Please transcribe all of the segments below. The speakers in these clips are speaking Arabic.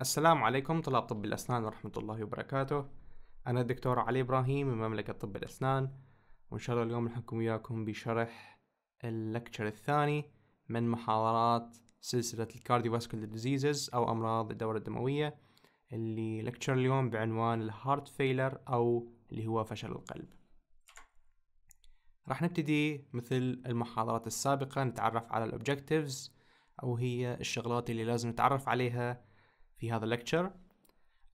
السلام عليكم طلاب طب الأسنان ورحمة الله وبركاته أنا الدكتور علي إبراهيم من مملكة طب الأسنان وإن شاء الله اليوم نحكم وياكم بشرح اللكتشر الثاني من محاضرات سلسلة الكارديوفاسكولار ديزيزز أو أمراض الدورة الدموية اللي لكتشر اليوم بعنوان الهارت فيلر أو اللي هو فشل القلب راح نبتدي مثل المحاضرات السابقة نتعرف على الأوبجكتيفز أو هي الشغلات اللي لازم نتعرف عليها في هذا اللكتشر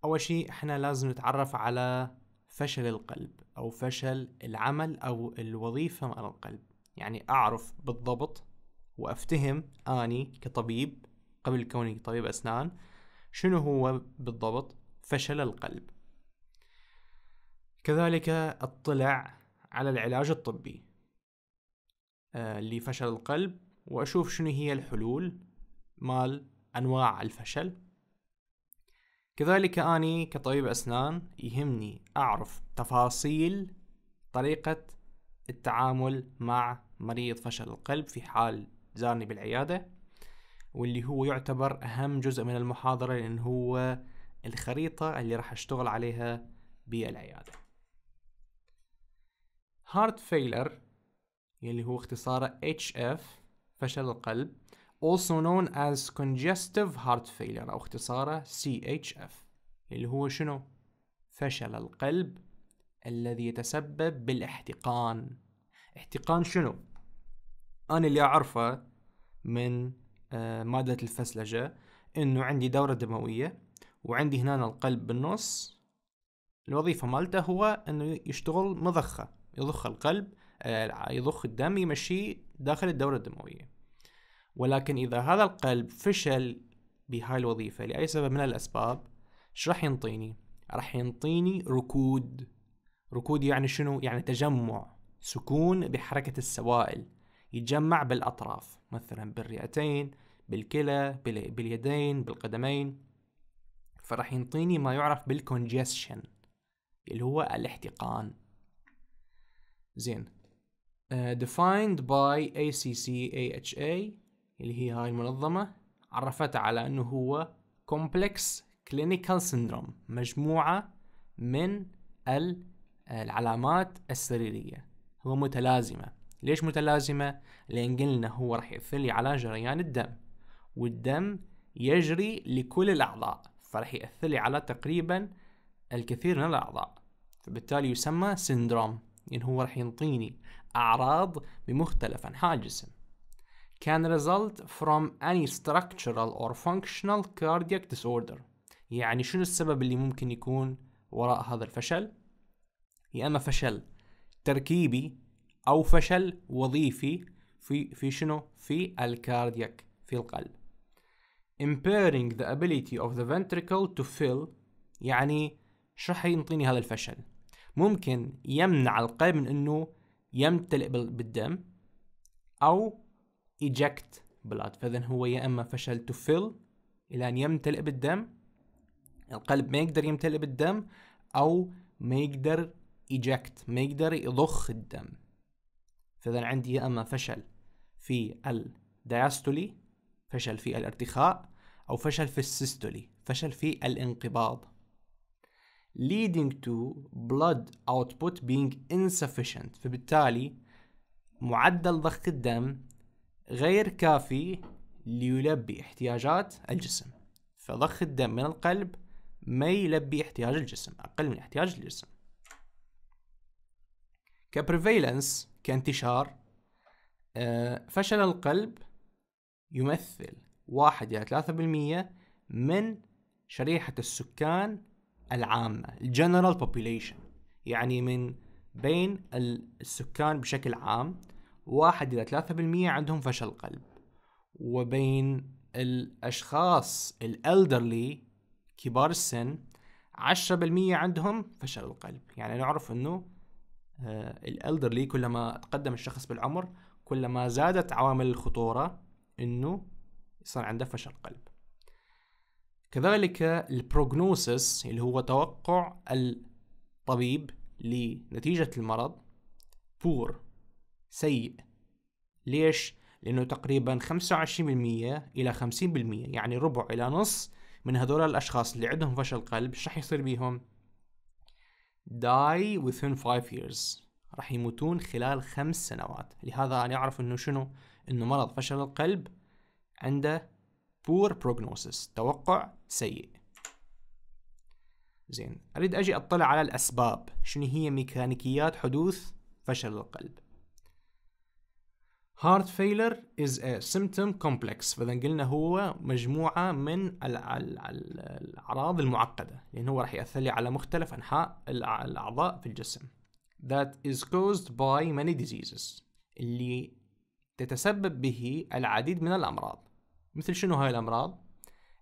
أول شيء إحنا لازم نتعرف على فشل القلب أو فشل العمل أو الوظيفة مال القلب يعني أعرف بالضبط وأفتهم أني كطبيب قبل كوني طبيب أسنان شنو هو بالضبط فشل القلب كذلك اطلع على العلاج الطبي آه، لفشل القلب وأشوف شنو هي الحلول مال أنواع الفشل كذلك أني كطبيب أسنان يهمني أعرف تفاصيل طريقة التعامل مع مريض فشل القلب في حال زارني بالعيادة واللي هو يعتبر أهم جزء من المحاضرة لأن هو الخريطة اللي راح أشتغل عليها بالعيادة هارت فيلر اللي هو اختصاره HF فشل القلب also known as congestive heart failure أو اختصاره CHF اللي هو شنو؟ فشل القلب الذي يتسبب بالاحتقان احتقان شنو؟ أنا اللي أعرفه من آه، مادة الفسلجة إنه عندي دورة دموية وعندي هنا القلب بالنص الوظيفة مالته هو إنه يشتغل مضخة يضخ القلب آه، يضخ الدم يمشيه داخل الدورة الدموية ولكن إذا هذا القلب فشل بهاي الوظيفة لأي سبب من الأسباب ايش راح ينطيني؟ راح ينطيني ركود ركود يعني شنو؟ يعني تجمع سكون بحركة السوائل يتجمع بالأطراف مثلا بالرئتين بالكلى باليدين بالقدمين فراح ينطيني ما يعرف بالكونجيشن اللي هو الاحتقان زين uh, defined by ACCAHA اللي هي هاي المنظمة عرفته على انه هو كومبلكس كلينيكال سيندروم مجموعة من العلامات السريرية هو متلازمة ليش متلازمة؟ لأن قلنا هو راح يأثر لي على جريان الدم والدم يجري لكل الأعضاء فراح يأثر لي على تقريبا الكثير من الأعضاء فبالتالي يسمى syndrome إن يعني هو راح ينطيني أعراض بمختلف أنحاء الجسم can result from any structural or functional cardiac disorder يعني شنو السبب اللي ممكن يكون وراء هذا الفشل يا اما فشل تركيبي او فشل وظيفي في في شنو في الكاردياك في القلب impairing the ability of the ventricle to fill يعني شو حينطيني هذا الفشل ممكن يمنع القلب من انه يمتلئ بالدم او eject blood فإذا هو يا إما فشل to fill إلى أن يمتلئ بالدم القلب ما يقدر يمتلئ بالدم أو ما يقدر eject ما يقدر يضخ الدم فإذا عندي يا إما فشل في الدياستولي فشل في الارتخاء أو فشل في السيستولي فشل في الانقباض leading to blood output being insufficient فبالتالي معدل ضخ الدم غير كافي ليلبي احتياجات الجسم فضخ الدم من القلب ما يلبي احتياج الجسم أقل من احتياج الجسم كبريفيلنس كانتشار آه، فشل القلب يمثل واحد إلى ثلاثة بالمية من شريحة السكان العامة الجنرال population يعني من بين السكان بشكل عام 1 إلى 3% عندهم فشل قلب وبين الأشخاص الألدرلي كبار السن 10% عندهم فشل القلب يعني نعرف أنه آه، الألدرلي كلما تقدم الشخص بالعمر كلما زادت عوامل الخطورة أنه يصير عنده فشل قلب كذلك البروغنوسس اللي هو توقع الطبيب لنتيجة المرض بور سيء ليش؟ لأنه تقريبا 25% إلى 50% يعني ربع إلى نص من هذول الأشخاص اللي عندهم فشل قلب شو راح يصير بيهم؟ die within 5 years راح يموتون خلال خمس سنوات لهذا أنا أعرف أنه شنو؟ أنه مرض فشل القلب عنده poor prognosis توقع سيء زين أريد أجي أطلع على الأسباب شنو هي ميكانيكيات حدوث فشل القلب هارت فيلر از سيمتوم كومبلكس فاذا قلنا هو مجموعه من الاعراض المعقده لان هو راح ياثر لي على مختلف انحاء الاعضاء في الجسم that is caused by many diseases اللي تتسبب به العديد من الامراض مثل شنو هاي الامراض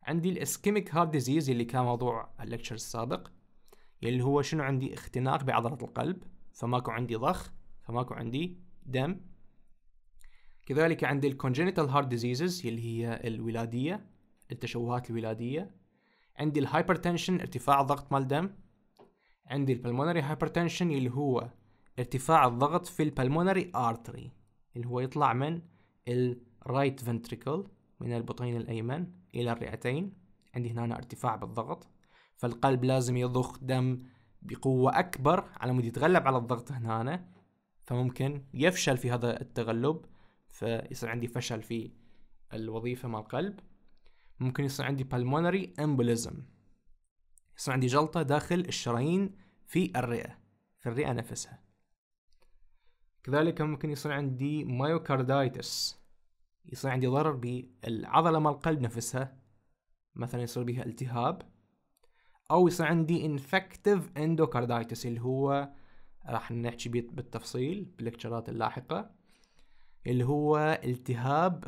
عندي الاسكيميك هارت ديزيز اللي كان موضوع الليكتشر السابق اللي هو شنو عندي اختناق بعضله القلب فماكو عندي ضخ فماكو عندي دم كذلك عندي congenital هارت ديزيزز اللي هي الولاديه التشوهات الولاديه عندي الهايبرتنشن ارتفاع الضغط مال الدم عندي البلمونري هايبرتنشن اللي هو ارتفاع الضغط في البلمونري ارتري اللي هو يطلع من الرايت فنتريكل من البطين الايمن الى الرئتين عندي هنا ارتفاع بالضغط فالقلب لازم يضخ دم بقوة أكبر على مود يتغلب على الضغط هنا فممكن يفشل في هذا التغلب فيصير عندي فشل في الوظيفة مال القلب ممكن يصير عندي pulmonary embolism يصير عندي جلطة داخل الشرايين في الرئة في الرئة نفسها كذلك ممكن يصير عندي myocarditis يصير عندي ضرر بالعضلة مال القلب نفسها مثلا يصير بها التهاب أو يصير عندي infective endocarditis اللي هو راح نحكي بالتفصيل باللكتشرات اللاحقة اللي هو التهاب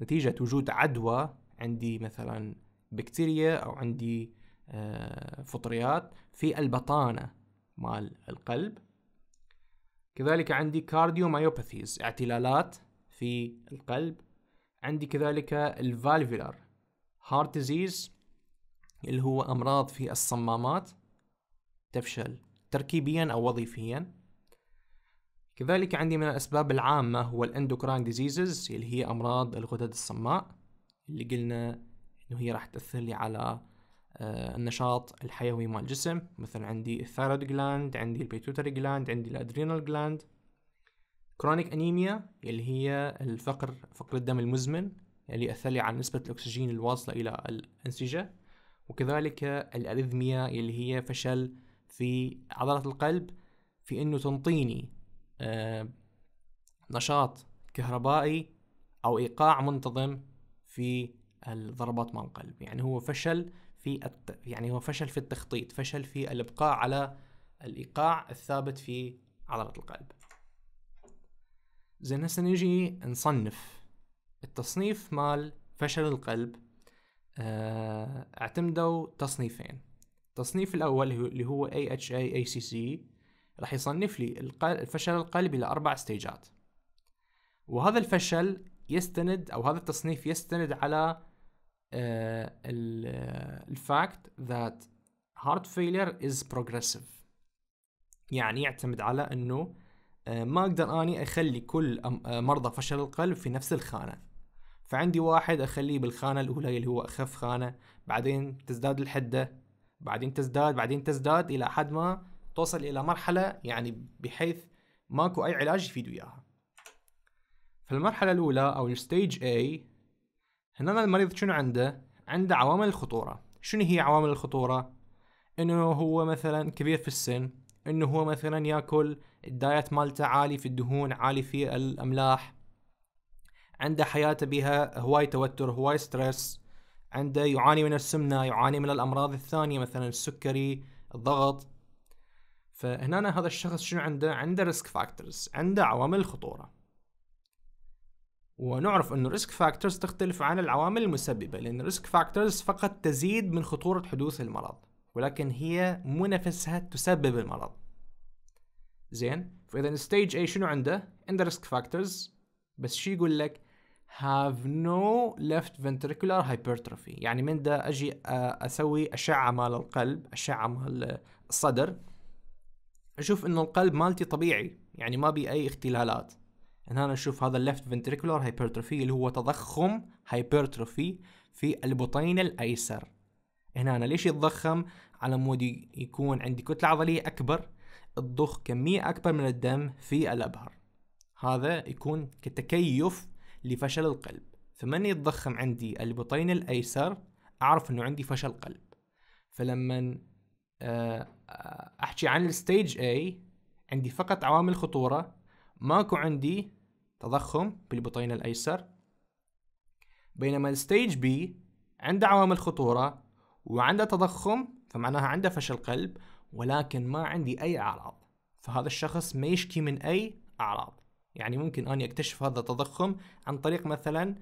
نتيجة وجود عدوى عندي مثلا بكتيريا أو عندي آه، فطريات في البطانة مال القلب كذلك عندي مايوباثيز اعتلالات في القلب عندي كذلك الفالفيلر هارت ديزيز اللي هو أمراض في الصمامات تفشل تركيبيا أو وظيفيا كذلك عندي من الأسباب العامة هو الأندوكراين ديزيزز اللي هي أمراض الغدد الصماء اللي قلنا إنه هي راح تأثر لي على آه، النشاط الحيوي مال الجسم مثلا عندي الثايرويد جلاند عندي البيتوتري جلاند عندي الادرينال جلاند كرونيك انيميا اللي هي الفقر فقر الدم المزمن اللي يأثر لي على نسبة الأكسجين الواصلة إلى الأنسجة وكذلك الأريثميا اللي هي فشل في عضلة القلب في أنه تنطيني آه، نشاط كهربائي أو إيقاع منتظم في الضربات مع القلب يعني هو فشل في الت... يعني هو فشل في التخطيط فشل في الإبقاء على الإيقاع الثابت في عضلة القلب زين هسه نجي نصنف التصنيف مال فشل القلب آه، اعتمدوا تصنيفين التصنيف الأول اللي هو AHA ACC راح يصنف لي الفشل القلبي لأربع ستيجات وهذا الفشل يستند أو هذا التصنيف يستند على آه، الفاكت ذات هارت فيلير از بروجريسيف يعني يعتمد على انه آه، ما اقدر اني اخلي كل آه، مرضى فشل القلب في نفس الخانه فعندي واحد اخليه بالخانه الاولى اللي هو اخف خانه بعدين تزداد الحده بعدين تزداد بعدين تزداد الى حد ما توصل الى مرحله يعني بحيث ماكو اي علاج يفيد وياها فالمرحله الاولى او الستيج اي هنا المريض شنو عنده عنده عوامل الخطوره شنو هي عوامل الخطوره انه هو مثلا كبير في السن انه هو مثلا ياكل الدايت مالته عالي في الدهون عالي في الاملاح عنده حياته بها هواي توتر هواي ستريس عنده يعاني من السمنه يعاني من الامراض الثانيه مثلا السكري الضغط فهنا هذا الشخص شنو عنده عنده ريسك فاكتورز عنده عوامل الخطورة ونعرف أن الريسك فاكتورز تختلف عن العوامل المسببة لأن الريسك فاكتورز فقط تزيد من خطورة حدوث المرض ولكن هي مو نفسها تسبب المرض زين فإذا ستيج A شنو عنده عنده ريسك فاكتورز بس شو يقول لك have no left ventricular hypertrophy يعني من ده اجي اسوي اشعه مال القلب اشعه مال الصدر اشوف انه القلب مالتي طبيعي يعني ما بي اي اختلالات هنا انا اشوف هذا اللفت فنتريكولار هايبرتروفي اللي هو تضخم هايبرتروفي في البطين الايسر هنا أنا ليش يتضخم على مود يكون عندي كتلة عضلية أكبر تضخ كمية أكبر من الدم في الأبهر هذا يكون كتكيف لفشل القلب فمن يتضخم عندي البطين الأيسر أعرف أنه عندي فشل قلب فلما آه، احكي عن الستيج اي عندي فقط عوامل خطوره ماكو عندي تضخم بالبطين الايسر بينما الستيج بي عنده عوامل خطوره وعنده تضخم فمعناها عنده فشل قلب ولكن ما عندي اي اعراض فهذا الشخص ما يشكي من اي اعراض يعني ممكن اني اكتشف هذا التضخم عن طريق مثلا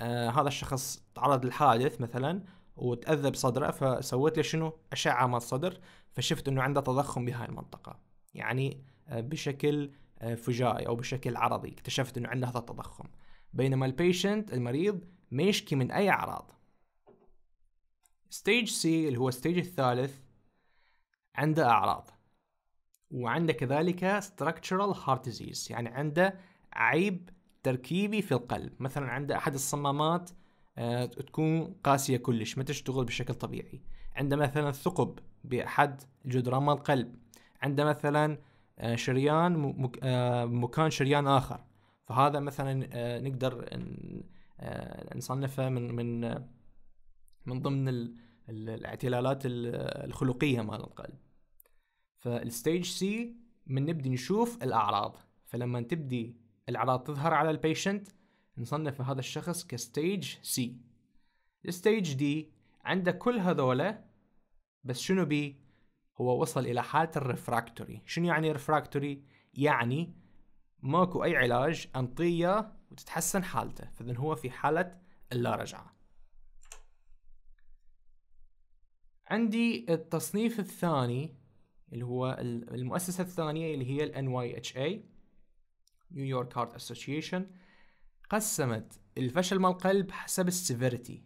آه هذا الشخص تعرض للحادث مثلا وتاذى بصدره فسويت له شنو اشعه مال الصدر فشفت انه عنده تضخم بهاي المنطقه يعني آه، بشكل آه، فجائي او بشكل عرضي اكتشفت انه عنده هذا التضخم بينما البيشنت المريض ما يشكي من اي اعراض ستيج سي اللي هو الستيج الثالث عنده اعراض وعنده كذلك structural heart disease يعني عنده عيب تركيبي في القلب مثلا عنده احد الصمامات آه، تكون قاسية كلش ما تشتغل بشكل طبيعي عنده مثلا ثقب بأحد جدران مال القلب عنده مثلا آه، شريان آه، مكان شريان آخر فهذا مثلا نقدر نصنفه من من من ضمن الاعتلالات الخلقية مال القلب فالستيج سي من نبدي نشوف الأعراض فلما تبدي الأعراض تظهر على البيشنت نصنف هذا الشخص كستيج سي الستيج دي عنده كل هذولا بس شنو بي هو وصل الى حاله الرفراكتوري شنو يعني رفراكتوري يعني ماكو اي علاج انطيه وتتحسن حالته فاذا هو في حاله اللا رجعه عندي التصنيف الثاني اللي هو المؤسسه الثانيه اللي هي ال NYHA نيويورك هارت Association قسمت الفشل مال القلب حسب السيفيرتي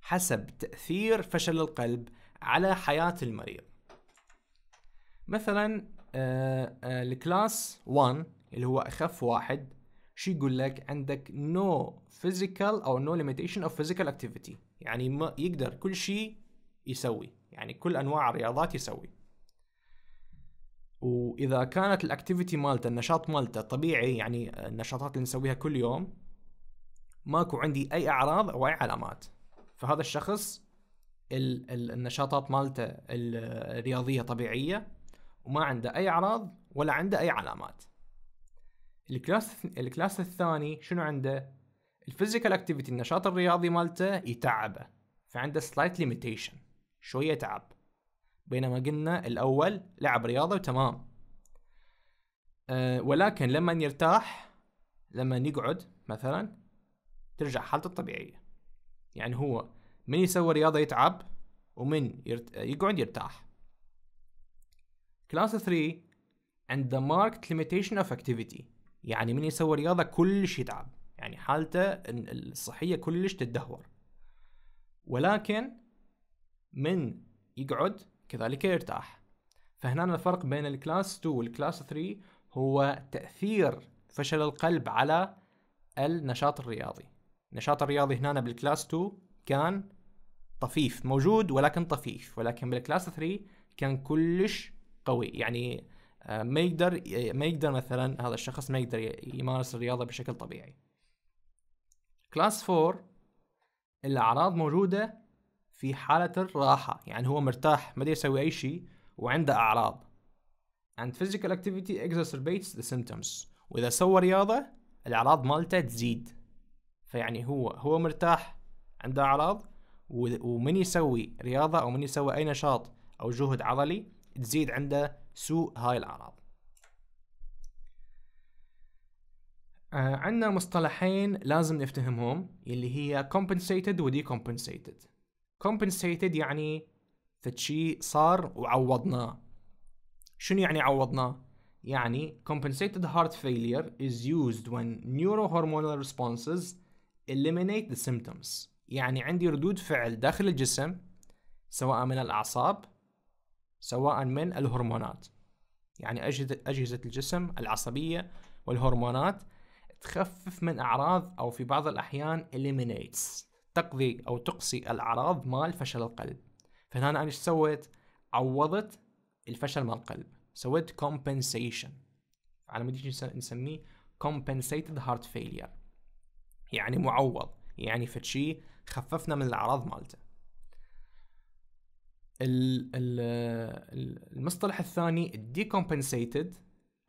حسب تأثير فشل القلب على حياة المريض مثلا آه، آه، الكلاس 1 اللي هو أخف واحد شو يقول لك عندك نو فيزيكال او نو ليميتيشن اوف فيزيكال اكتيفيتي يعني ما يقدر كل شيء يسوي يعني كل انواع الرياضات يسوي واذا كانت الاكتيفيتي مالته النشاط مالته طبيعي يعني النشاطات اللي نسويها كل يوم ماكو عندي اي اعراض او اي علامات فهذا الشخص ال ال النشاطات مالته الرياضيه طبيعيه وما عنده اي اعراض ولا عنده اي علامات الكلاس الكلاس الثاني شنو عنده الفيزيكال اكتيفيتي النشاط الرياضي مالته يتعبه فعنده سلايت ليميتيشن شويه تعب بينما قلنا الاول لعب رياضه وتمام أه ولكن لما يرتاح لما يقعد مثلا ترجع حالته الطبيعيه يعني هو من يسوي رياضه يتعب ومن يرت... يقعد يرتاح كلاس 3 عند the marked limitation of activity يعني من يسوي رياضه كلش يتعب يعني حالته الصحيه كلش تدهور ولكن من يقعد كذلك يرتاح فهنا الفرق بين الكلاس 2 والكلاس 3 هو تأثير فشل القلب على النشاط الرياضي نشاط الرياضي هنا بالكلاس 2 كان طفيف موجود ولكن طفيف ولكن بالكلاس 3 كان كلش قوي يعني آه، ما يقدر ما يقدر مثلا هذا الشخص ما يقدر يمارس الرياضه بشكل طبيعي كلاس 4 الاعراض موجوده في حاله الراحه يعني هو مرتاح ما يسوي اي شيء وعنده اعراض and physical activity exacerbates the symptoms واذا سوى رياضه الاعراض مالته تزيد فيعني هو هو مرتاح عنده اعراض ومن يسوي رياضه او من يسوي اي نشاط او جهد عضلي تزيد عنده سوء هاي الاعراض آه، عندنا مصطلحين لازم نفتهمهم اللي هي compensated و decompensated compensated يعني فتشي صار وعوضناه شنو يعني عوضناه يعني compensated heart failure is used when neurohormonal responses eliminate the symptoms يعني عندي ردود فعل داخل الجسم سواء من الأعصاب سواء من الهرمونات يعني أجهزة الجسم العصبية والهرمونات تخفف من أعراض أو في بعض الأحيان eliminates تقضي أو تقصي الأعراض مال فشل القلب فهنا أنا إيش سويت؟ عوضت الفشل مال القلب سويت compensation على ما نسميه compensated heart failure يعني معوض يعني فتشي خففنا من الاعراض مالته المصطلح الثاني الديكومبنسيتد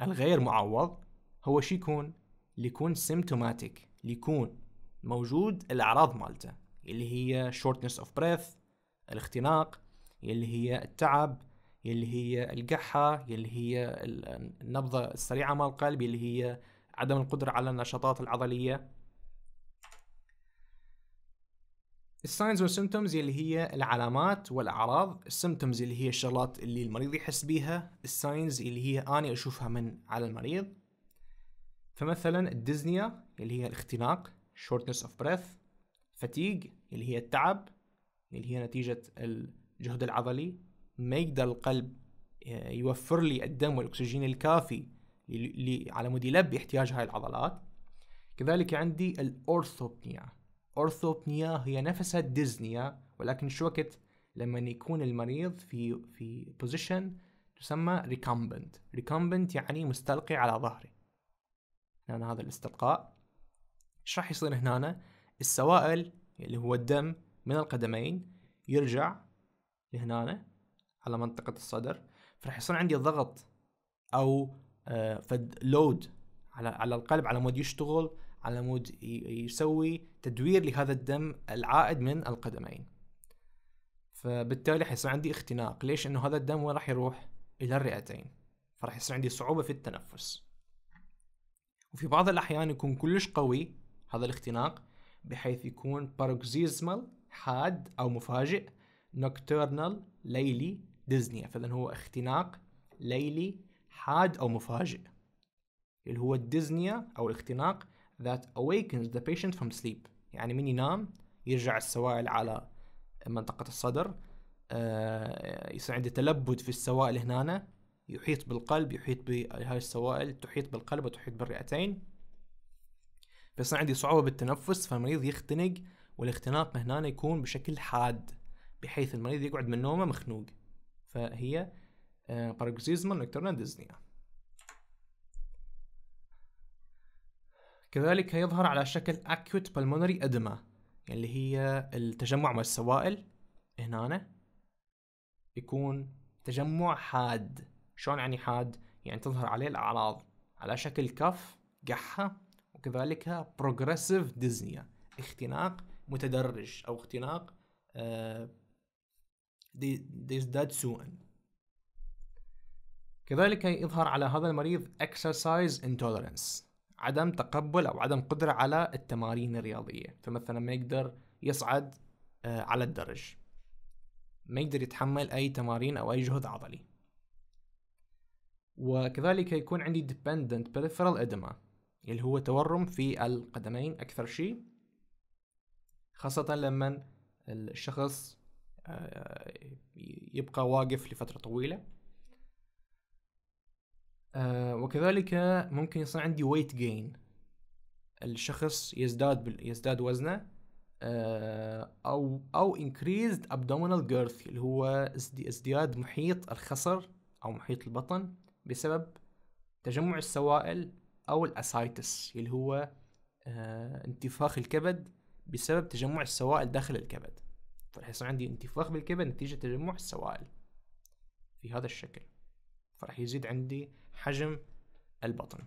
الغير معوض هو شي يكون يكون سيمتوماتيك يكون موجود الاعراض مالته اللي هي shortness of breath الاختناق اللي هي التعب اللي هي القحة اللي هي النبضة السريعة مال القلب اللي هي عدم القدرة على النشاطات العضلية الساينز والسيمتومز اللي هي العلامات والاعراض السيمتومز اللي هي الشغلات اللي المريض يحس بيها الساينز اللي هي انا اشوفها من على المريض فمثلا الديزنيا اللي هي الاختناق shortness of breath فتيق اللي هي التعب اللي هي نتيجة الجهد العضلي ما يقدر القلب آه، يوفر لي الدم والأكسجين الكافي على مود يلبي احتياج هاي العضلات كذلك عندي الأورثوبنيا أورثوبنيا هي نفسها ديزنيا ولكن شو وقت لما يكون المريض في في بوزيشن تسمى ريكامبنت ريكامبنت يعني مستلقي على ظهري هنا هذا الاستلقاء ايش راح يصير هنا السوائل اللي هو الدم من القدمين يرجع لهنا على منطقة الصدر فراح يصير عندي ضغط او آه، فد لود على على القلب على مود يشتغل على مود يسوي تدوير لهذا الدم العائد من القدمين فبالتالي حيصير عندي اختناق ليش انه هذا الدم وين راح يروح الى الرئتين فراح يصير عندي صعوبه في التنفس وفي بعض الاحيان يكون كلش قوي هذا الاختناق بحيث يكون باروكسيزمال حاد او مفاجئ نوكتورنال ليلي ديزني فاذا هو اختناق ليلي حاد او مفاجئ اللي هو الديزنيا او الاختناق that awakens the patient from sleep يعني من ينام يرجع السوائل على منطقة الصدر آه، يصير عنده تلبد في السوائل هنا يحيط بالقلب يحيط بهاي السوائل تحيط بالقلب وتحيط بالرئتين فيصير عندي صعوبة بالتنفس فالمريض يختنق والاختناق هنا يكون بشكل حاد بحيث المريض يقعد من نومه مخنوق فهي paroxysmal آه، نكترنا ديزنيا كذلك يظهر على شكل acute pulmonary edema يعني اللي هي التجمع مع السوائل هنا يكون تجمع حاد شلون يعني حاد يعني تظهر عليه الأعراض على شكل كف قحة وكذلك progressive dyspnea اختناق متدرج أو اختناق ديزداد آه، سوءا كذلك يظهر على هذا المريض exercise intolerance عدم تقبل او عدم قدره على التمارين الرياضيه فمثلا ما يقدر يصعد آه، على الدرج ما يقدر يتحمل اي تمارين او اي جهد عضلي وكذلك يكون عندي dependent peripheral edema اللي هو تورم في القدمين اكثر شيء خاصه لما الشخص آه، يبقى واقف لفتره طويله آه وكذلك ممكن يصير عندي ويت جين الشخص يزداد يزداد وزنه آه او او increased abdominal girth اللي هو ازدياد محيط الخصر او محيط البطن بسبب تجمع السوائل او الاسايتس اللي هو آه انتفاخ الكبد بسبب تجمع السوائل داخل الكبد فراح يصير عندي انتفاخ بالكبد نتيجة تجمع السوائل في هذا الشكل فراح يزيد عندي حجم البطن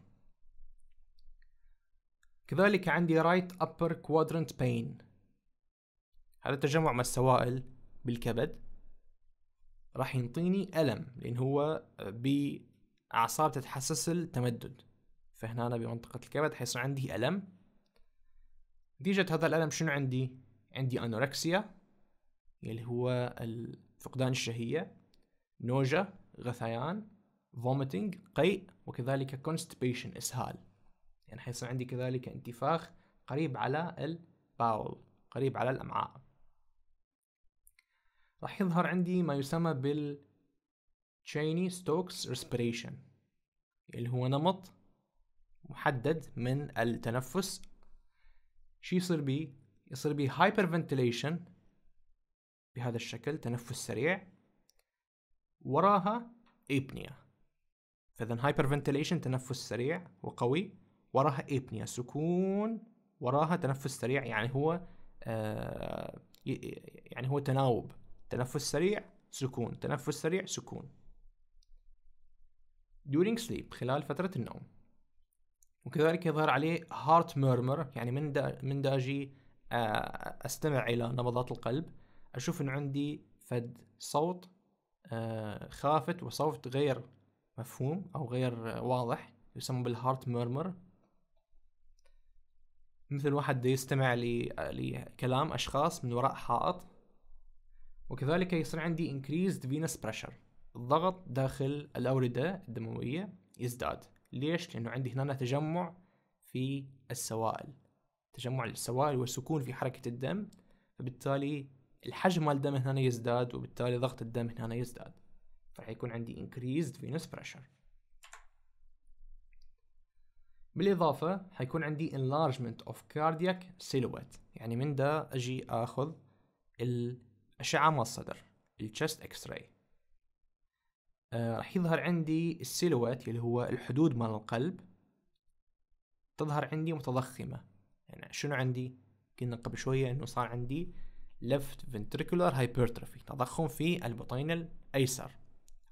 كذلك عندي right upper quadrant pain هذا تجمع مع السوائل بالكبد راح ينطيني ألم لأن هو بأعصاب تتحسس التمدد فهنا أنا بمنطقة الكبد حيصير عندي ألم نتيجة هذا الألم شنو عندي؟ عندي أنوركسيا اللي هو فقدان الشهية نوجة غثيان vomiting قيء وكذلك constipation إسهال يعني حيصير عندي كذلك انتفاخ قريب على الباول قريب على الأمعاء راح يظهر عندي ما يسمى بال Cheney Stokes Respiration اللي هو نمط محدد من التنفس شو يصير بي؟ يصير بي hyperventilation بهذا الشكل تنفس سريع وراها apnea فاذا هايبر فنتيليشن تنفس سريع وقوي وراها ابنيا سكون وراها تنفس سريع يعني هو آه يعني هو تناوب تنفس سريع سكون تنفس سريع سكون during sleep خلال فترة النوم وكذلك يظهر عليه heart murmur يعني من دا من داجي آه استمع الى نبضات القلب اشوف ان عندي فد صوت آه خافت وصوت غير مفهوم أو غير واضح يسمى بالهارت ميرمر مثل واحد يستمع لكلام أشخاص من وراء حائط وكذلك يصير عندي increased venous pressure الضغط داخل الأوردة الدموية يزداد ليش؟ لأنه عندي هنا تجمع في السوائل تجمع السوائل والسكون في حركة الدم فبالتالي الحجم مال الدم هنا يزداد وبالتالي ضغط الدم هنا يزداد يكون عندي increased venous pressure بالإضافة حيكون عندي enlargement of cardiac silhouette يعني من ده أجي أخذ الأشعة مال الصدر chest x-ray آه راح يظهر عندي السيلويت اللي هو الحدود مال القلب تظهر عندي متضخمة يعني شنو عندي قلنا قبل شوية انه صار عندي left ventricular hypertrophy تضخم في البطين الايسر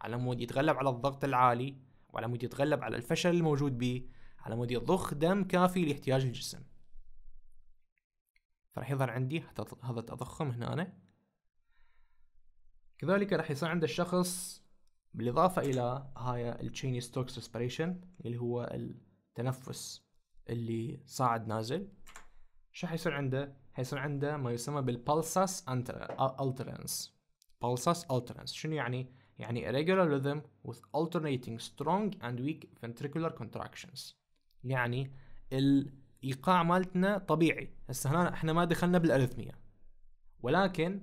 على مود يتغلب على الضغط العالي وعلى مود يتغلب على الفشل الموجود به على مود يضخ دم كافي لاحتياج الجسم فراح يظهر عندي هذا التضخم هنا أنا. كذلك راح يصير عند الشخص بالإضافة إلى هاي التشيني ستوكس ريسبريشن اللي هو التنفس اللي صاعد نازل شو حيصير عنده؟ حيصير عنده ما يسمى بالبالساس الترانس بالساس الترانس شنو يعني؟ يعني irregular rhythm with alternating strong and weak ventricular contractions يعني الايقاع مالتنا طبيعي هسه هنا احنا ما دخلنا بالارثميه ولكن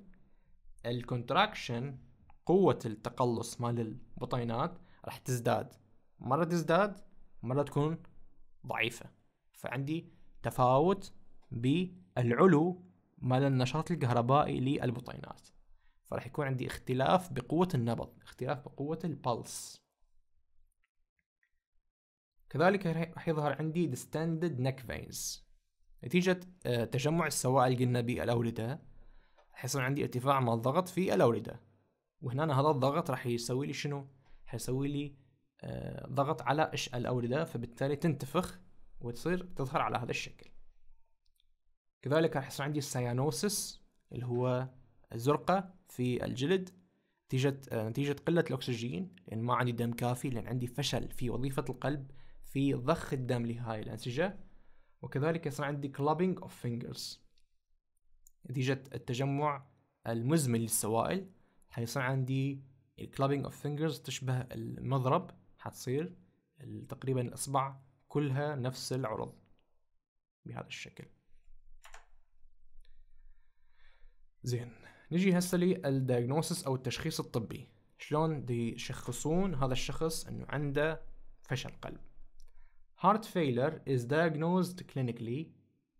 الكونتراكشن قوة التقلص مال البطينات راح تزداد مرة تزداد مرة تكون ضعيفة فعندي تفاوت بالعلو مال النشاط الكهربائي للبطينات فراح يكون عندي اختلاف بقوة النبض اختلاف بقوة البلس كذلك راح يظهر عندي distended neck veins نتيجة آه، تجمع السوائل قلنا بالأوردة راح يصير عندي ارتفاع من الضغط في الأوردة وهنا هذا الضغط راح يسوي لي شنو؟ راح يسوي لي آه، ضغط على الأوردة فبالتالي تنتفخ وتصير تظهر على هذا الشكل كذلك راح يصير عندي السيانوسس اللي هو الزرقة في الجلد نتيجة آه، نتيجة قلة الأكسجين لأن يعني ما عندي دم كافي لأن عندي فشل في وظيفة القلب في ضخ الدم لهاي الأنسجة وكذلك يصير عندي clubbing of fingers نتيجة التجمع المزمن للسوائل حيصير عندي clubbing of fingers تشبه المضرب حتصير تقريبا الأصبع كلها نفس العرض بهذا الشكل زين نجي هسه للدايجنوسس او التشخيص الطبي شلون دي يشخصون هذا الشخص انه عنده فشل قلب heart failure is diagnosed clinically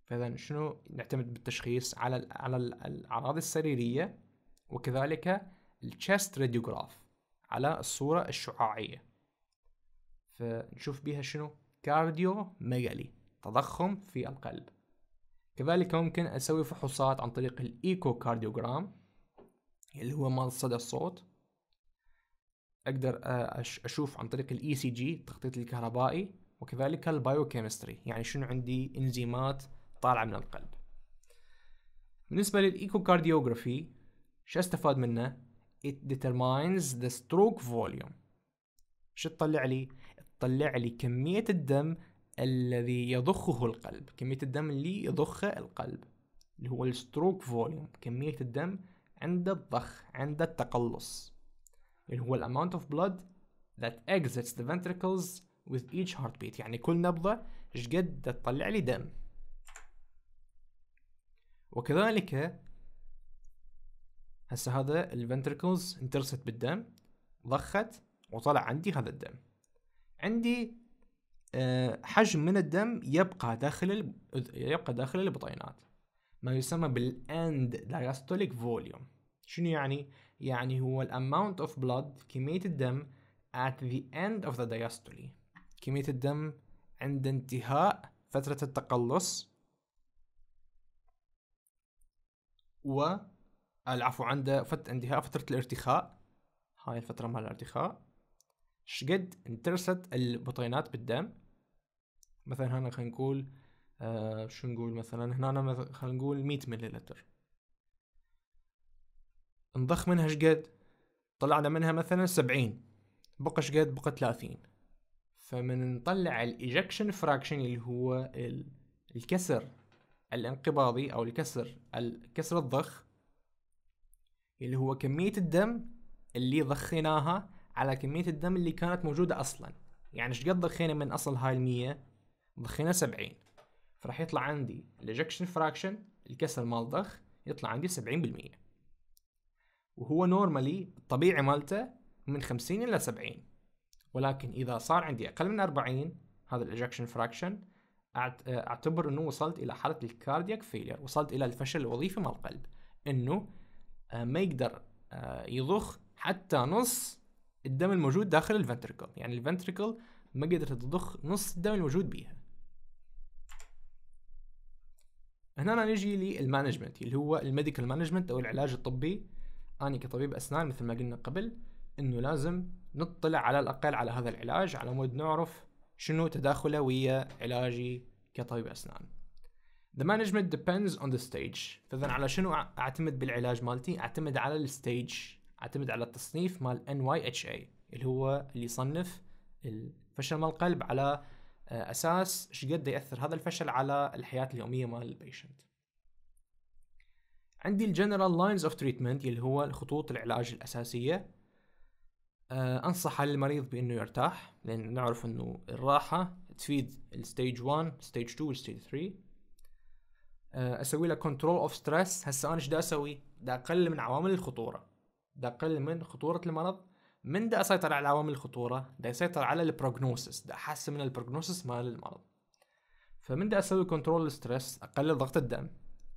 فاذا شنو نعتمد بالتشخيص على الـ على الـ الاعراض السريريه وكذلك الشست راديوغراف على الصوره الشعاعيه فنشوف بيها شنو كارديو ميغالي تضخم في القلب كذلك ممكن اسوي فحوصات عن طريق الايكوكارديوجرام اللي هو مال صدى الصوت اقدر آه، اشوف عن طريق الاي سي جي التخطيط الكهربائي وكذلك البايوكيمستري يعني شنو عندي انزيمات طالعه من القلب بالنسبه للايكوكارديوغرافي شو استفاد منه it determines the stroke volume شو تطلع لي تطلع لي كميه الدم الذي يضخه القلب كمية الدم اللي يضخه القلب اللي هو الستروك فوليوم كمية الدم عند الضخ عند التقلص اللي هو الاماونت اوف بلود that exits the ventricles with each heartbeat يعني كل نبضة شقد تطلع لي دم وكذلك هسه هذا الفنتركلز انترست بالدم ضخت وطلع عندي هذا الدم عندي آه، حجم من الدم يبقى داخل يبقى داخل البطينات ما يسمى بالاند دايستوليك فوليوم شنو يعني؟ يعني هو الاماونت اوف بلاد كمية الدم at the end of the diastole كمية الدم عند انتهاء فترة التقلص و العفو عند فت... انتهاء فترة الارتخاء هاي الفترة مال الارتخاء شقد انترست البطينات بالدم مثلا هنا خلينا نقول آه شو نقول مثلا هنا مثلا خلينا نقول 100 لتر نضخ منها شقد طلعنا منها مثلا 70 بقى شقد بقى 30 فمن نطلع الايجكشن فراكشن اللي هو الكسر الانقباضي او الكسر الكسر الضخ اللي هو كمية الدم اللي ضخيناها على كمية الدم اللي كانت موجودة اصلا يعني ايش قد ضخينا من اصل هاي المية ضخينا 70 فراح يطلع عندي الاجكشن فراكشن الكسر مال ضخ يطلع عندي 70% وهو نورمالي الطبيعي مالته من 50 الى 70 ولكن اذا صار عندي اقل من 40 هذا الاجكشن فراكشن اعتبر انه وصلت الى حاله الكاردياك فيلير وصلت الى الفشل الوظيفي مال القلب انه آه، ما يقدر آه، يضخ حتى نص الدم الموجود داخل الفنتركل يعني الفنتركل ما قدرت تضخ نص الدم الموجود بيها هنا نجي للمانجمنت اللي هو الميديكال مانجمنت او العلاج الطبي انا كطبيب اسنان مثل ما قلنا قبل انه لازم نطلع على الاقل على هذا العلاج على مود نعرف شنو تداخله ويا علاجي كطبيب اسنان The management depends on the stage فإذا على شنو أعتمد بالعلاج مالتي أعتمد على الستيج أعتمد على التصنيف مال NYHA اللي هو اللي يصنف الفشل مال القلب على آه، اساس شقد ياثر هذا الفشل على الحياه اليوميه مال البيشنت عندي الجنرال لاينز اوف تريتمنت اللي هو خطوط العلاج الاساسيه أه انصح المريض بانه يرتاح لان نعرف انه الراحه تفيد الستيج 1 ستيج 2 ستيج 3 اسوي له كنترول اوف ستريس هسه انا ايش دا اسوي دا اقلل من عوامل الخطوره دا اقلل من خطوره المرض من دا اسيطر على عوامل الخطوره دا يسيطر على البروجنوسس دا احسن من البروجنوسس مال المرض فمن دا اسوي كنترول للستريس اقلل ضغط الدم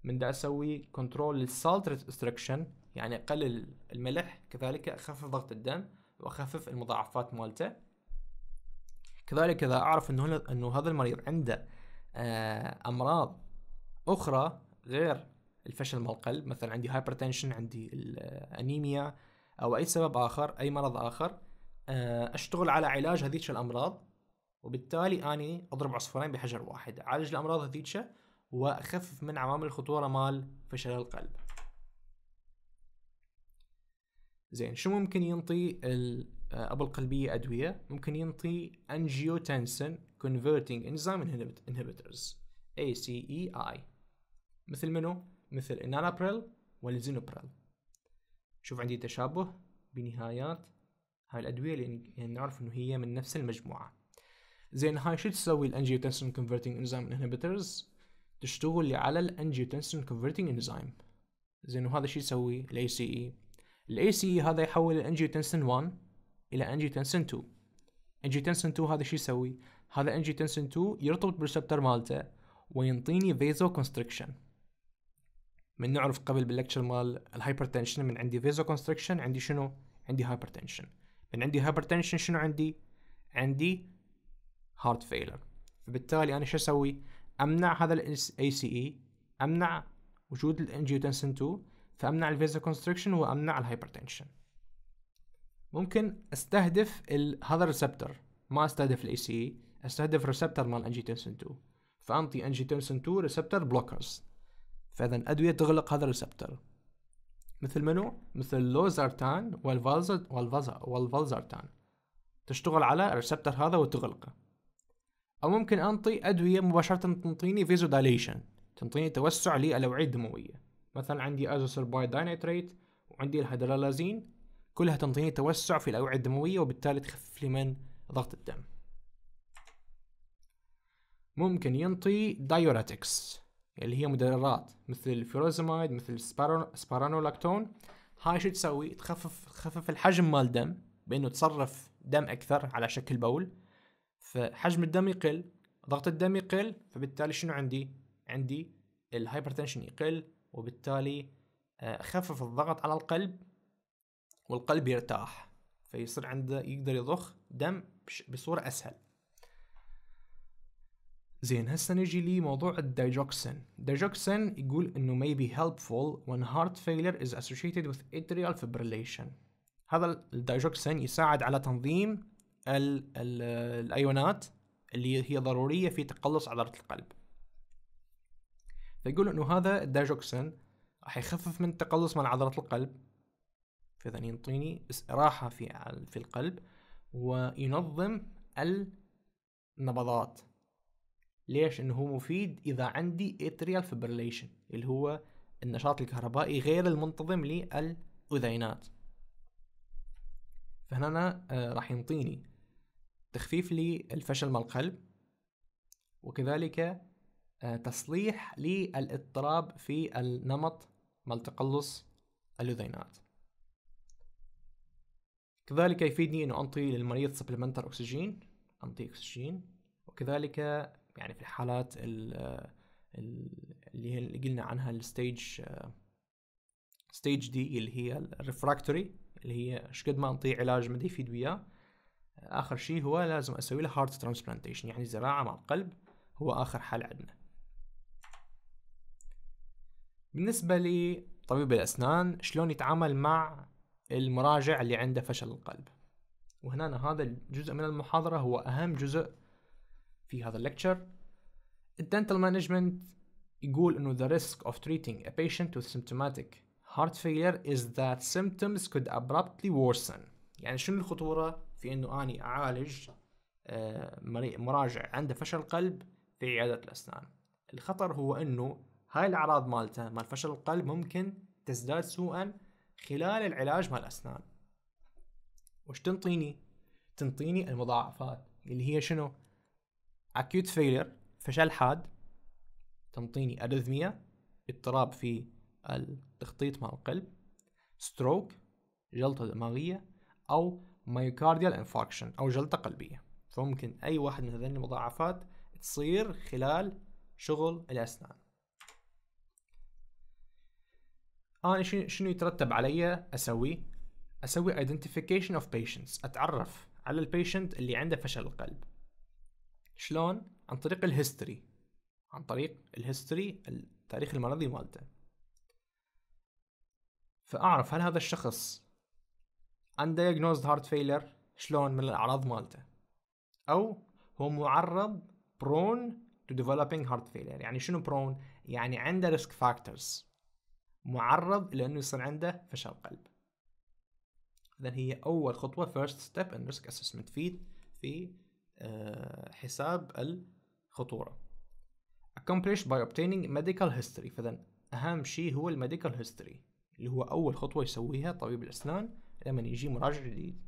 من دا اسوي كنترول للسالت ريستريكشن يعني اقلل الملح كذلك اخفف ضغط الدم واخفف المضاعفات مالته كذلك اذا اعرف انه انه هذا المريض عنده آه، امراض اخرى غير الفشل مال القلب مثلا عندي هايبرتنشن عندي الانيميا آه، او اي سبب اخر اي مرض اخر آه، اشتغل على علاج هذيك الامراض وبالتالي اني اضرب عصفورين بحجر واحد اعالج الامراض هذيك واخفف من عوامل الخطوره مال فشل القلب زين شو ممكن ينطي الابو آه، القلبيه ادويه ممكن ينطي انجيوتنسن converting enzyme inhibitors ACEI مثل منو مثل انالابريل والزينوبريل شوف عندي تشابه بنهايات هاي الأدوية لأن يعني نعرف إنه هي من نفس المجموعة زين هاي شو تسوي الانجيوتنسين كونفرتنج انزيم انهبيترز تشتغل على الانجيوتنسين كونفرتنج انزيم زين وهذا شو يسوي الاي سي اي الاي سي اي هذا يحول الانجيوتنسين 1 الى انجيوتنسين 2 انجيوتنسين 2 هذا شو يسوي هذا انجيوتنسين 2 يرتبط بالريسبتر مالته وينطيني فيزو كونستريكشن من نعرف قبل باللكتشر مال الهايبرتنشن من عندي فيزو كونستركشن عندي شنو عندي هايبرتنشن من عندي هايبرتنشن شنو عندي عندي هارت فيلر فبالتالي انا شو اسوي امنع هذا الاي سي اي e، امنع وجود الانجيوتنسن 2 فامنع الفيزو كونستركشن وامنع الهايبرتنشن ممكن استهدف هذا الريسبتر ما استهدف الاي سي اي e، استهدف الريسبتر مال انجيوتنسن 2 فانطي انجيوتنسن 2 ريسبتر بلوكرز فاذا الادويه تغلق هذا الريسبتر مثل منو مثل لوزارتان والفالزر والفالزر والفالزارتان تشتغل على الريسبتر هذا وتغلقه او ممكن انطي ادويه مباشره تنطيني فيزوداليشن تنطيني توسع للاوعيه الدمويه مثلا عندي ازوسرباي داينيتريت وعندي الهيدرالازين كلها تنطيني توسع في الاوعيه الدمويه وبالتالي تخفف لي من ضغط الدم ممكن ينطي دايوراتكس اللي هي مدررات مثل الفيروزمايد مثل سبارانولاكتون هاي شو تسوي تخفف تخفف الحجم مال الدم بانه تصرف دم اكثر على شكل بول فحجم الدم يقل ضغط الدم يقل فبالتالي شنو عندي عندي الهايبرتنشن يقل وبالتالي آه، اخفف الضغط على القلب والقلب يرتاح فيصير عنده يقدر يضخ دم بصورة أسهل زين هسه نجي لموضوع الدايجوكسين الدايجوكسين يقول انه may be helpful when heart failure is associated with atrial fibrillation هذا الدايجوكسين يساعد على تنظيم الـ الـ الايونات اللي هي ضرورية في تقلص عضلة القلب فيقول انه هذا الدايجوكسين راح يخفف من التقلص من عضلة القلب فاذا ينطيني راحة في في القلب وينظم النبضات ليش انه هو مفيد اذا عندي اتريال فبريليشن اللي هو النشاط الكهربائي غير المنتظم للاذينات فهنا أنا آه، راح ينطيني تخفيف للفشل مال القلب وكذلك آه، تصليح للاضطراب في النمط مال تقلص الاذينات كذلك يفيدني انه انطي للمريض سبلمنتر اكسجين انطي اكسجين وكذلك يعني في الحالات اللي هي اللي قلنا عنها الستيج ستيج دي اللي هي الريفراكتوري اللي هي ايش قد ما انطي علاج ما يفيد وياه اخر شيء هو لازم اسوي له هارت ترانسبلانتيشن يعني زراعه مع القلب هو اخر حل عندنا بالنسبه لطبيب الاسنان شلون يتعامل مع المراجع اللي عنده فشل القلب وهنا هذا الجزء من المحاضره هو اهم جزء في هذا الليكتشر الدنتال مانجمنت يقول انه the risk of treating a patient with symptomatic heart failure is that symptoms could abruptly worsen يعني شنو الخطورة في انه اني اعالج آه، مراجع عنده فشل قلب في عيادة الاسنان الخطر هو انه هاي الاعراض مالته مال فشل القلب ممكن تزداد سوءا خلال العلاج مال الاسنان وش تنطيني تنطيني المضاعفات اللي هي شنو acute failure فشل حاد تنطيني ارذميا اضطراب في التخطيط مع القلب stroke جلطة دماغية او myocardial infarction او جلطة قلبية فممكن اي واحد من هذين المضاعفات تصير خلال شغل الاسنان انا شنو يترتب علي اسوي اسوي identification of patients اتعرف على البيشنت اللي عنده فشل القلب شلون؟ عن طريق الهيستوري عن طريق الهيستوري التاريخ المرضي مالته فاعرف هل هذا الشخص undiagnosed heart failure شلون من الاعراض مالته او هو معرض prone to developing heart failure يعني شنو prone يعني عنده risk factors معرض لانه يصير عنده فشل قلب اذا هي اول خطوه first step in risk assessment في في آه، حساب الخطورة accomplished by obtaining medical history فإذا أهم شيء هو الميديكال هيستوري اللي هو أول خطوة يسويها طبيب الأسنان لما يجي مراجع جديد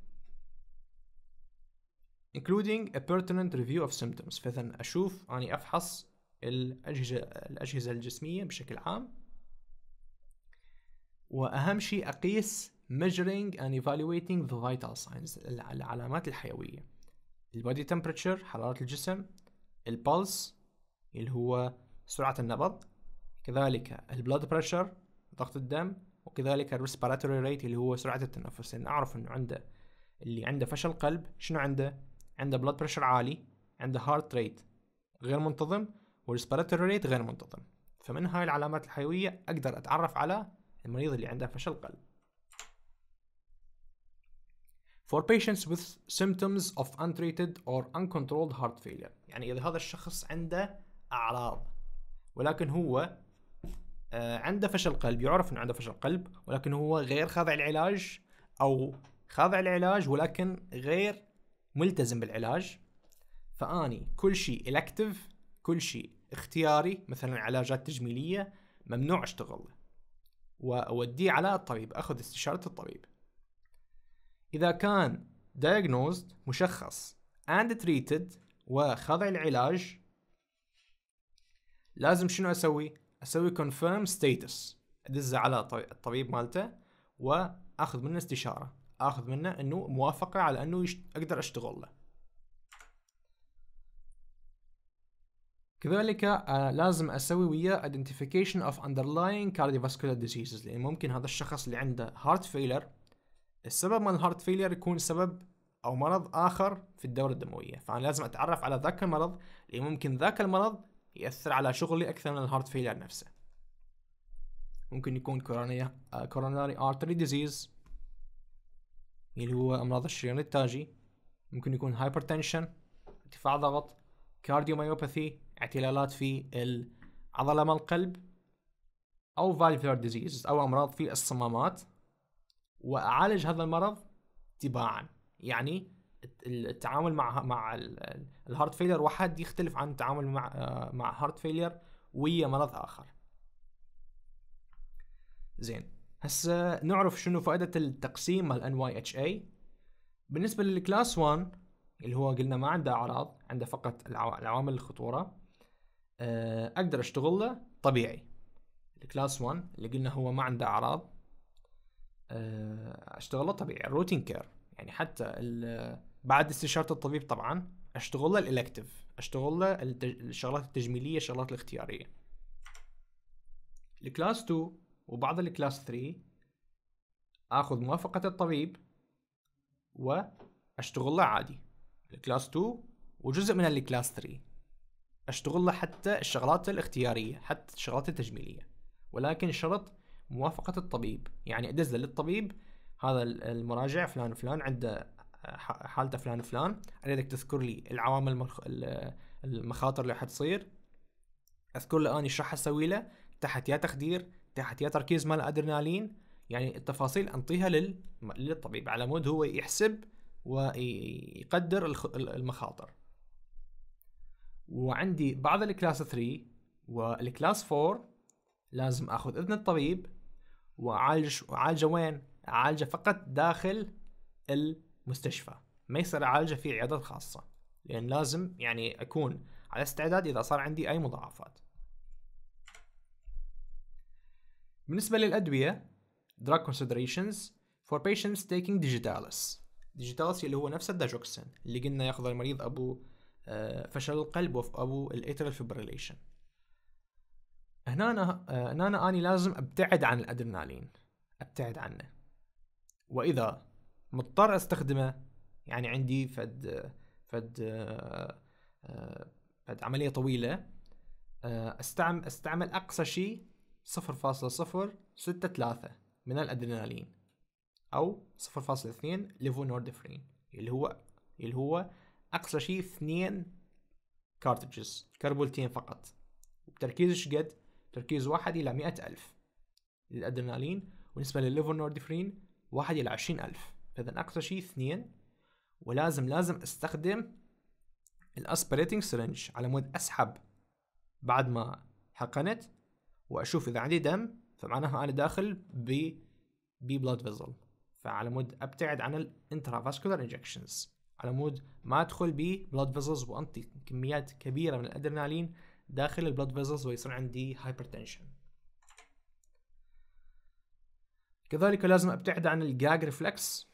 including a pertinent review of symptoms فإذا أشوف أني يعني أفحص الأجهزة الأجهزة الجسمية بشكل عام وأهم شيء أقيس measuring and evaluating the vital signs العلامات الحيوية البادي تمبرتشر حرارة الجسم البلس اللي هو سرعة النبض كذلك البلاد بريشر ضغط الدم وكذلك الريسبيراتوري ريت اللي هو سرعة التنفس لأن أعرف إنه عنده اللي عنده فشل قلب شنو عنده؟ عنده بلاد بريشر عالي عنده هارت ريت غير منتظم والريسبيراتوري ريت غير منتظم فمن هاي العلامات الحيوية أقدر أتعرف على المريض اللي عنده فشل قلب for patients with symptoms of untreated or uncontrolled heart failure يعني اذا هذا الشخص عنده اعراض ولكن هو آه، عنده فشل قلب يعرف انه عنده فشل قلب ولكن هو غير خاضع العلاج او خاضع العلاج ولكن غير ملتزم بالعلاج فاني كل شيء الكتف كل شيء اختياري مثلا علاجات تجميليه ممنوع اشتغل واوديه على الطبيب اخذ استشاره الطبيب إذا كان diagnosed مشخص and treated وخضع العلاج لازم شنو أسوي؟ أسوي confirm status أدزه على الطبيب مالته وأخذ منه استشارة أخذ منه أنه موافقة على أنه يشت... أقدر أشتغل له كذلك آه لازم أسوي وياه identification of underlying cardiovascular diseases لأن ممكن هذا الشخص اللي عنده heart failure السبب مال الهارت فيلير يكون سبب او مرض اخر في الدوره الدمويه فانا لازم اتعرف على ذاك المرض اللي ممكن ذاك المرض ياثر على شغلي اكثر من الهارت فيلير نفسه ممكن يكون كورونيا كورونري ارتري ديزيز اللي هو امراض الشريان التاجي ممكن يكون هايبرتنشن ارتفاع ضغط كارديوميوباثي اعتلالات في العضله مال القلب او فالفير ديزيز او امراض في الصمامات واعالج هذا المرض تباعا يعني التعامل مع مع الهارت فيلر واحد يختلف عن التعامل مع آه، مع هارت فيلر ويا مرض اخر زين هسه نعرف شنو فائدة التقسيم مال NYHA بالنسبة للكلاس 1 اللي هو قلنا ما عنده أعراض عنده فقط العوامل الخطورة آه، أقدر أشتغل له طبيعي الكلاس 1 اللي قلنا هو ما عنده أعراض آه، اشتغلها طبيعي الروتين كير يعني حتى بعد استشاره الطبيب طبعا اشتغلها الالكتف اشتغلها الشغلات التجميليه الشغلات الاختياريه الكلاس 2 وبعض الكلاس 3 اخذ موافقه الطبيب واشتغلها عادي الكلاس 2 وجزء من الكلاس 3 اشتغله حتى الشغلات الاختياريه حتى الشغلات التجميليه ولكن شرط موافقه الطبيب يعني ادز للطبيب هذا المراجع فلان فلان عنده آه، حالته فلان فلان اريدك تذكر لي العوامل المخاطر اللي حتصير اذكر له أنا إيش راح اسوي له تحت يا تخدير تحت يا تركيز مال ادرينالين يعني التفاصيل انطيها للطبيب على مود هو يحسب ويقدر المخاطر وعندي بعض الكلاس 3 والكلاس 4 لازم اخذ اذن الطبيب واعالج اعالجه وين؟ اعالجه فقط داخل المستشفى ما يصير اعالجه في عيادات خاصه لان لازم يعني اكون على استعداد اذا صار عندي اي مضاعفات بالنسبه للادويه drug considerations for patients taking digitalis digitalis اللي هو نفس الداجوكسين اللي قلنا ياخذ المريض ابو آه، فشل القلب وابو الاتريال فيبريليشن هنا أنا هنا أنا, أنا لازم أبتعد عن الأدرينالين أبتعد عنه وإذا مضطر أستخدمه يعني عندي فد فد فد عملية طويلة أستعمل أستعمل أقصى شيء 0.063 من الأدرينالين أو 0.2 ليفونوردفرين اللي هو اللي هو أقصى شيء 2 كارتجز كربولتين فقط وبتركيز شقد تركيز واحد إلى مئة ألف للأدرينالين ونسبة للليفونورديفرين واحد إلى عشرين ألف فإذا أكثر شيء اثنين ولازم لازم أستخدم الأسبريتنج سرنج على مود أسحب بعد ما حقنت وأشوف إذا عندي دم فمعناها أنا داخل ب بي بلاد فيزل فعلى مود ابتعد عن الانترافاسكولار انجكشنز على مود ما ادخل ب بلاد فيزلز وانطي كميات كبيره من الادرينالين داخل البلاد فيزلز ويصير عندي هايبرتنشن كذلك لازم ابتعد عن الجاج ريفلكس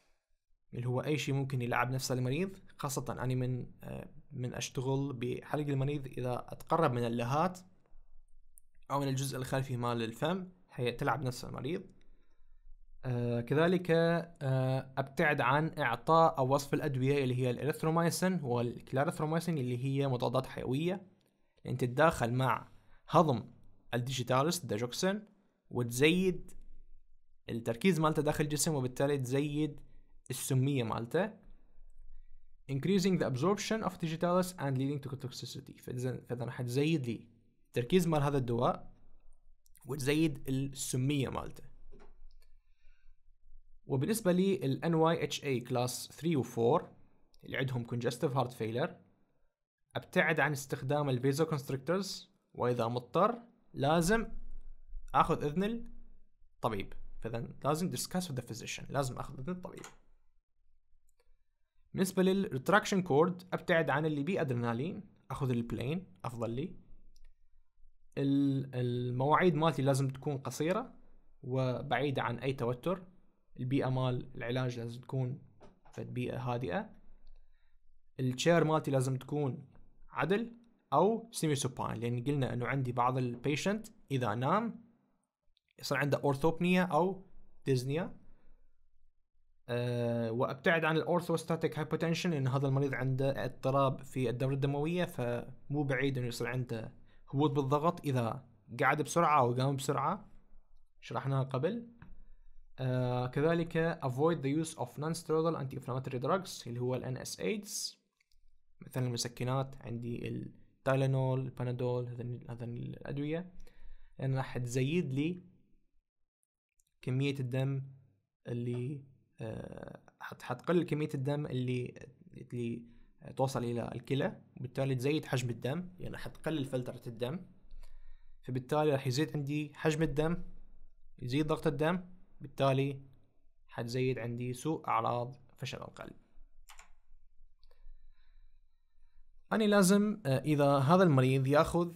اللي هو اي شيء ممكن يلعب نفسه المريض خاصة اني من آه، من اشتغل بحلق المريض اذا اتقرب من اللهات او من الجزء الخلفي مال الفم هي تلعب نفس المريض آه، كذلك آه، ابتعد عن اعطاء او وصف الادويه اللي هي الاريثرومايسين والكلاريثرومايسين اللي هي مضادات حيويه ان يعني تتداخل مع هضم الديجيتالست داجوكسن وتزيد التركيز مالته داخل الجسم وبالتالي تزيد السميه مالته increasing the absorption of digitalis and leading to toxicity فاذا حتزيد لي التركيز مال هذا الدواء وتزيد السميه مالته وبالنسبه للان واي اتش اي كلاس 3 و 4 اللي عندهم congestive heart failure ابتعد عن استخدام الفيزو كونستركتورز واذا مضطر لازم اخذ اذن الطبيب فاذا لازم discuss with the physician لازم اخذ اذن الطبيب بالنسبه للريتراكشن كورد ابتعد عن اللي بيه ادرينالين اخذ البلين افضل لي المواعيد مالتي لازم تكون قصيره وبعيده عن اي توتر البيئه مال العلاج لازم تكون في بيئه هادئه الشير مالتي لازم تكون عدل او سيمي سوباين لان قلنا انه عندي بعض البيشنت اذا نام يصير عنده اورثوبنيا او ديزنيا أه وابتعد عن الاورثوستاتيك هايبوتنشن لان هذا المريض عنده اضطراب في الدوره الدمويه فمو بعيد انه يصير عنده هبوط بالضغط اذا قعد بسرعه او قام بسرعه شرحناها قبل أه كذلك avoid the use of non-steroidal anti-inflammatory drugs اللي هو ال NSAIDs مثلا المسكنات عندي التايلانول البانادول هذا الادويه لان راح تزيد لي كميه الدم اللي آه، حتقلل كميه الدم اللي اللي توصل الى الكلى وبالتالي تزيد حجم الدم لان يعني حتقلل فلتره الدم فبالتالي راح يزيد عندي حجم الدم يزيد ضغط الدم بالتالي حتزيد عندي سوء اعراض فشل القلب أنا لازم آه، إذا هذا المريض ياخذ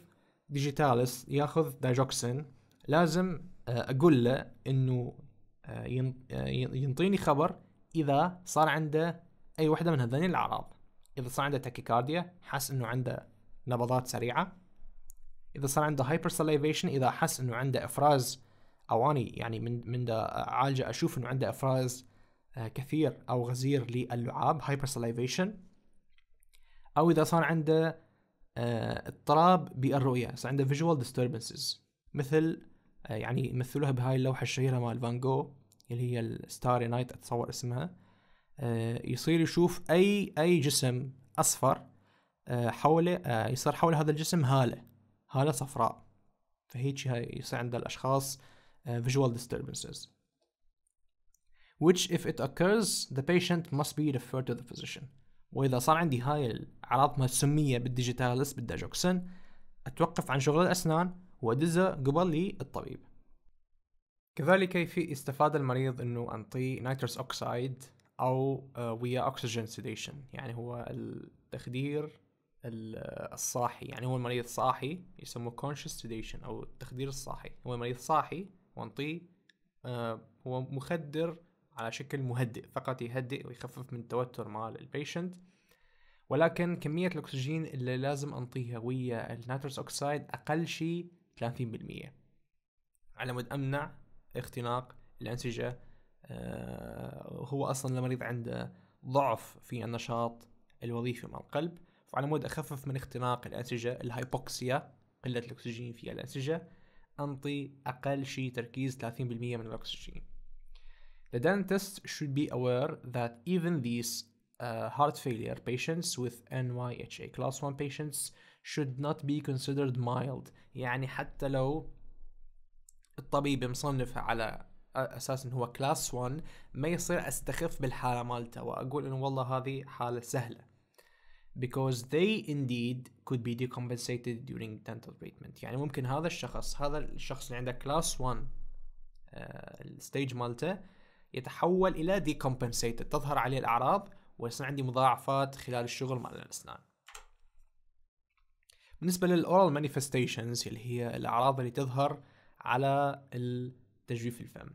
ديجيتالس ياخذ دايجوكسين لازم آه، أقول له إنه آه، ينطيني خبر إذا صار عنده أي وحدة من هذين الأعراض إذا صار عنده تاكيكارديا حس إنه عنده نبضات سريعة إذا صار عنده هايبر سليفيشن إذا حس إنه عنده إفراز أواني يعني من من عالجة أشوف إنه عنده إفراز كثير أو غزير للعاب هايبر سليفيشن او اذا صار عنده آه، اضطراب بالرؤيه صار عنده فيجوال ديستربنسز مثل آه، يعني يمثلوها بهاي اللوحه الشهيره مال فان جو اللي هي الستاري نايت اتصور اسمها آه، يصير يشوف اي اي جسم اصفر حوله يصير حول هذا الجسم هاله هاله صفراء فهيك يصير عند الاشخاص visual disturbances which if it occurs the patient must be referred to the physician واذا صار عندي هاي الاعراض السميه بالديجيتالس بالداجوكسن اتوقف عن شغل الاسنان وادزه قبل لي الطبيب كذلك في استفاد المريض انه انطيه نيتروس اوكسايد او آه، ويا اوكسجين سيديشن يعني هو التخدير آه، الصاحي يعني هو المريض صاحي يسموه conscious sedation او التخدير الصاحي هو المريض صاحي وانطيه آه، هو مخدر على شكل مهدئ فقط يهدئ ويخفف من التوتر مال البيشنت ولكن كمية الأكسجين اللي لازم أنطيها ويا الناترس أوكسايد أقل شيء 30% على مود أمنع اختناق الأنسجة آه هو أصلا المريض عنده ضعف في النشاط الوظيفي مال القلب وعلى مود أخفف من اختناق الأنسجة الهايبوكسيا قلة الأكسجين في الأنسجة أنطي أقل شيء تركيز 30% من الأكسجين The dentist should be aware that even these uh, heart failure patients with NYHA class 1 patients should not be considered mild يعني حتى لو الطبيب مصنفها على اساس انه هو كلاس 1 ما يصير استخف بالحاله مالته واقول انه والله هذه حاله سهله because they indeed could be decompensated during dental treatment يعني ممكن هذا الشخص هذا الشخص اللي عنده كلاس 1 الستيج مالته يتحول إلى decompensated تظهر عليه الأعراض ويصير عندي مضاعفات خلال الشغل مع الأسنان بالنسبة للأورال مانيفستيشنز اللي هي الأعراض اللي تظهر على التجويف الفم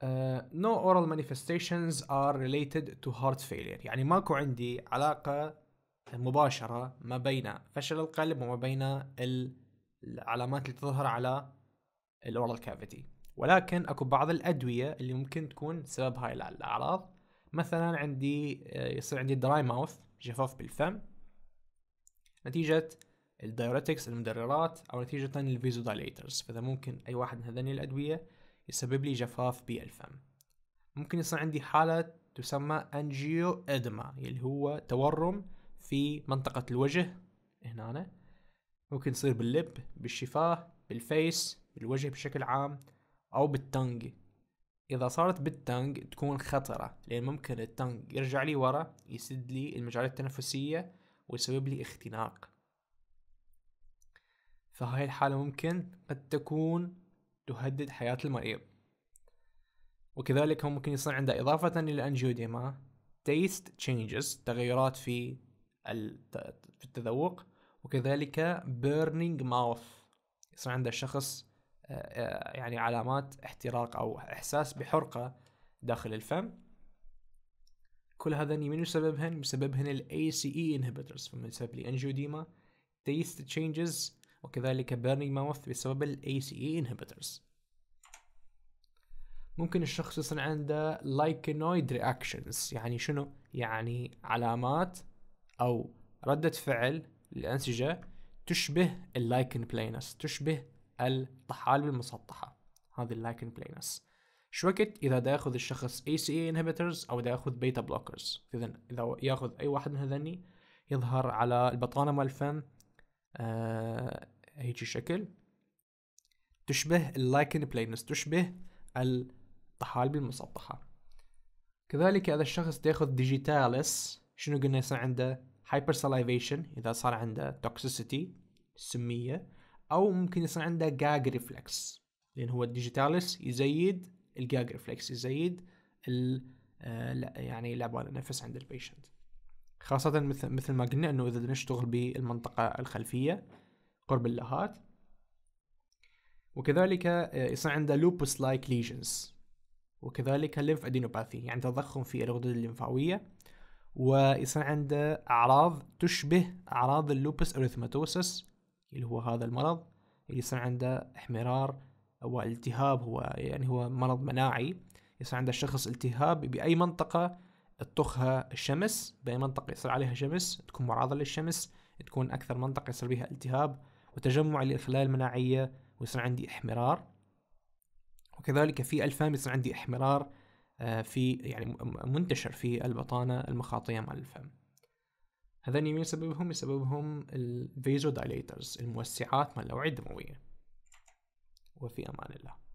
Uh, no oral manifestations are related to heart failure يعني ماكو عندي علاقة مباشرة ما بين فشل القلب وما بين العلامات اللي تظهر على الاورال كافيتي ولكن اكو بعض الادويه اللي ممكن تكون سبب هاي الاعراض مثلا عندي آه، يصير عندي دراي ماوث جفاف بالفم نتيجه الدايوريتكس المدررات او نتيجه الفيزودايليترز فاذا ممكن اي واحد من هذين الادويه يسبب لي جفاف بالفم ممكن يصير عندي حاله تسمى انجيو ادما اللي هو تورم في منطقه الوجه هنا ممكن يصير باللب بالشفاه بالفيس بالوجه بشكل عام أو بالتنج إذا صارت بالتنج تكون خطرة لأن ممكن التنج يرجع لي ورا يسد لي المجالات التنفسية ويسبب لي اختناق فهاي الحالة ممكن قد تكون تهدد حياة المريض وكذلك هو ممكن يصير عنده إضافة للأنجيوديما تيست تشينجز تغيرات في في التذوق وكذلك بيرنينج ماوث يصير عنده شخص آه، يعني علامات احتراق او احساس بحرقه داخل الفم كل هذا يعني من يسببهن يسببهن الاي سي اي e فمن يسبب لي انجيوديما تيست تشينجز وكذلك بيرنينج ماوث بسبب الاي سي اي ممكن الشخص يصير عنده لايكنويد رياكشنز يعني شنو يعني علامات او ردة فعل للأنسجة تشبه اللايكن بلينس تشبه الطحالب المسطحة هذه اللايكن بلينس شو وقت إذا دا ياخذ الشخص ACA inhibitors أو دا ياخذ بيتا بلوكرز إذا إذا ياخذ أي واحد من هذني يظهر على البطانة مال الفم آه هيجي شكل تشبه اللايكن بلينس تشبه الطحالب المسطحة كذلك إذا الشخص دا ياخذ ديجيتالس شنو قلنا يصير عنده هايبر سالايفيشن إذا صار عنده توكسيسيتي سمية او ممكن يصير عنده جاج ريفلكس لان هو الديجيتاليس يزيد الجاج ريفلكس يزيد ال آه، يعني لعبة النفس عند البيشنت خاصة مثل مثل ما قلنا انه اذا نشتغل بالمنطقة الخلفية قرب اللهات وكذلك آه، يصير عنده لوبوس لايك ليجنز وكذلك الليمف ادينوباثي يعني تضخم في الغدد الليمفاوية ويصير عنده اعراض تشبه اعراض اللوبوس اريثماتوسس اللي هو هذا المرض اللي يصير عنده احمرار أو التهاب هو يعني هو مرض مناعي يصير عند الشخص التهاب بأي منطقة تطخها الشمس بأي منطقة يصير عليها شمس تكون معرضة للشمس تكون أكثر منطقة يصير بها التهاب وتجمع للخلايا المناعية ويصير عندي احمرار وكذلك في الفم يصير عندي احمرار آه، في يعني منتشر في البطانة المخاطية مال الفم هذين مين سببهم يسببهم دايليترز الموسعات مال الأوعية الدموية وفي أمان الله